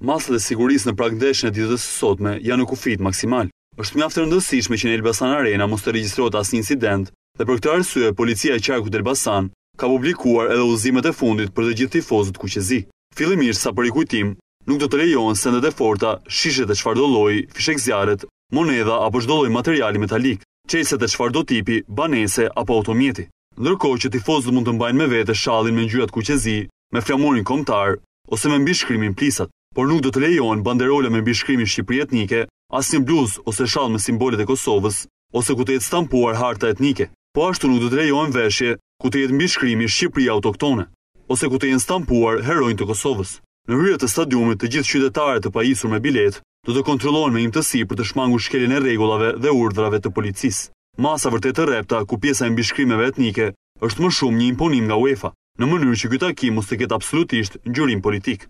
Masat e sigurisë në prangdeshën e ditës së sotme janë në kufit maksimal. Është mjaft e rëndësishme që në Elbasan Arena mos të regjistrohet asnjë incident, dhe për këtë arsye policia e qarkut Elbasan ka publikuar edhe udhëzimet e fundit për të gjithë tifozët kuqezi. Fillimisht sa për kujtim, nuk do të lejohen sendet e forta, shishet e çfarëdo lloji, fishek zjarret, moneda apo çdo lloj materiali metalik, qeset e çfarëdo tipi, banese apo automjeti. Ndërkohë që tifozët mund të mbajnë me vete shallin me ngjyrat kuqezi, me flamurin kombëtar ose me mbishkrimin plisat por nuk do të lejohen banderole me bishkrimi shqipri etnike, as një bluz ose shalë me simbolit e Kosovës, ose ku të jetë stampuar harta etnike, po ashtu nuk do të lejohen veshje ku të jetë mbishkrimi shqipri autoktone, ose ku të jenë stampuar herojnë të Kosovës. Në rrët e stadiumit të gjithë qytetarët të pajisur me bilet, do të kontrolohen me imtësi për të shmangu shkelin e regullave dhe urdrave të policisë. Masa vërtet të repta ku pjesa e mbishkrimeve etnike është më shumë një imponim nga UEFA, në mënyrë që kjo takim mos të ketë absolutisht gjurim politik.